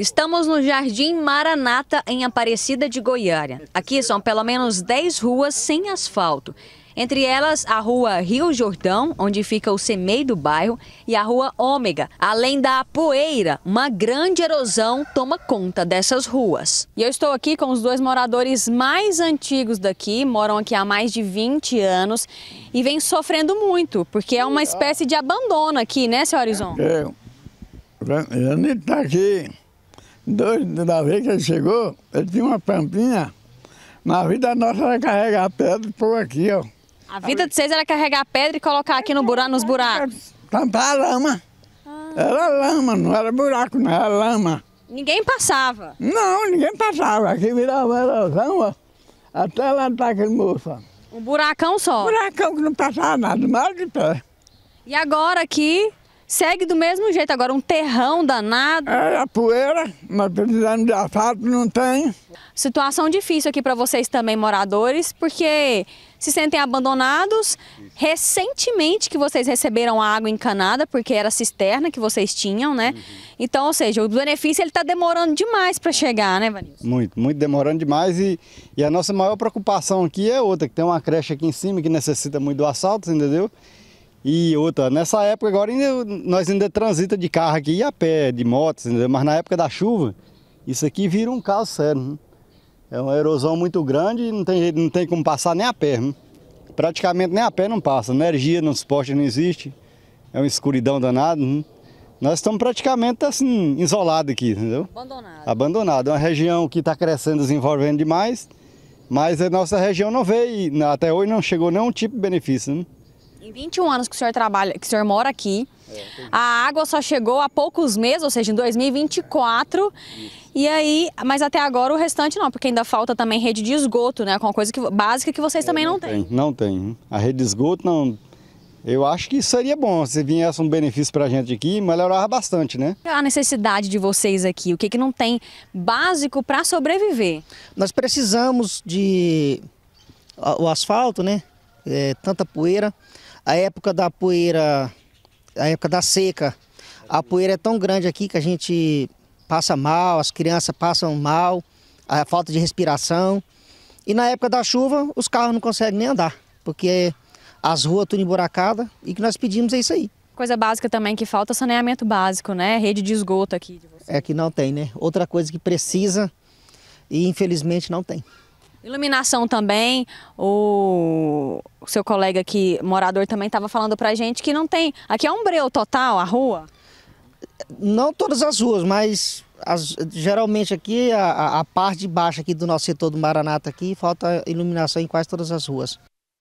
Estamos no Jardim Maranata, em Aparecida de Goiânia. Aqui são pelo menos 10 ruas sem asfalto. Entre elas, a rua Rio Jordão, onde fica o semeio do bairro, e a rua Ômega. Além da poeira, uma grande erosão toma conta dessas ruas. E eu estou aqui com os dois moradores mais antigos daqui, moram aqui há mais de 20 anos e vêm sofrendo muito, porque é uma espécie de abandono aqui, né, seu Horizonte? É, já é, nem tá aqui dois, da vez que ele chegou, ele tinha uma pampinha. Na vida nossa era carregar pedra e pôr aqui, ó. A vida de vocês era carregar pedra e colocar aqui no buraco, nos buracos? Tampar lama. Ah. Era lama, não era buraco, não era lama. Ninguém passava? Não, ninguém passava. Aqui virava erosão, até lá tá aquele moço. Um buracão só? Um buracão que não passava nada, mal de pé. E agora aqui? Segue do mesmo jeito, agora um terrão danado. É, a poeira, mas precisando de asfalto não tem. Situação difícil aqui para vocês também, moradores, porque se sentem abandonados. Recentemente que vocês receberam água encanada, porque era cisterna que vocês tinham, né? Uhum. Então, ou seja, o benefício está demorando demais para chegar, né, Vanilson? Muito, muito demorando demais e, e a nossa maior preocupação aqui é outra, que tem uma creche aqui em cima que necessita muito do assalto, entendeu? E outra, nessa época agora ainda, nós ainda transita de carro aqui e a pé, de motos, mas na época da chuva, isso aqui vira um caso sério. Né? É uma erosão muito grande e não tem, não tem como passar nem a pé. Né? Praticamente nem a pé não passa, energia nos postes não existe, é uma escuridão danada. Né? Nós estamos praticamente assim, isolados aqui, entendeu? Abandonado. Abandonado. É uma região que está crescendo, desenvolvendo demais, mas a nossa região não veio, até hoje não chegou nenhum tipo de benefício. Em 21 anos que o senhor trabalha, que o senhor mora aqui, é, a água só chegou há poucos meses, ou seja, em 2024. Isso. E aí, mas até agora o restante não, porque ainda falta também rede de esgoto, né? Alguma coisa que, básica que vocês é, também não, não têm. Tem, não tem. A rede de esgoto não. Eu acho que seria bom se viesse um benefício para a gente aqui, melhorava bastante, né? A necessidade de vocês aqui, o que, que não tem básico para sobreviver? Nós precisamos de o asfalto, né? É, tanta poeira. A época da poeira, a época da seca, a poeira é tão grande aqui que a gente passa mal, as crianças passam mal, a falta de respiração. E na época da chuva, os carros não conseguem nem andar, porque as ruas tudo emburacadas e que nós pedimos é isso aí. Coisa básica também que falta é saneamento básico, né? Rede de esgoto aqui. De é que não tem, né? Outra coisa que precisa e infelizmente não tem. Iluminação também, o seu colega aqui, morador, também estava falando para a gente que não tem. Aqui é um breu total a rua? Não todas as ruas, mas as, geralmente aqui a, a parte de baixo aqui do nosso setor do Maranata aqui falta iluminação em quase todas as ruas.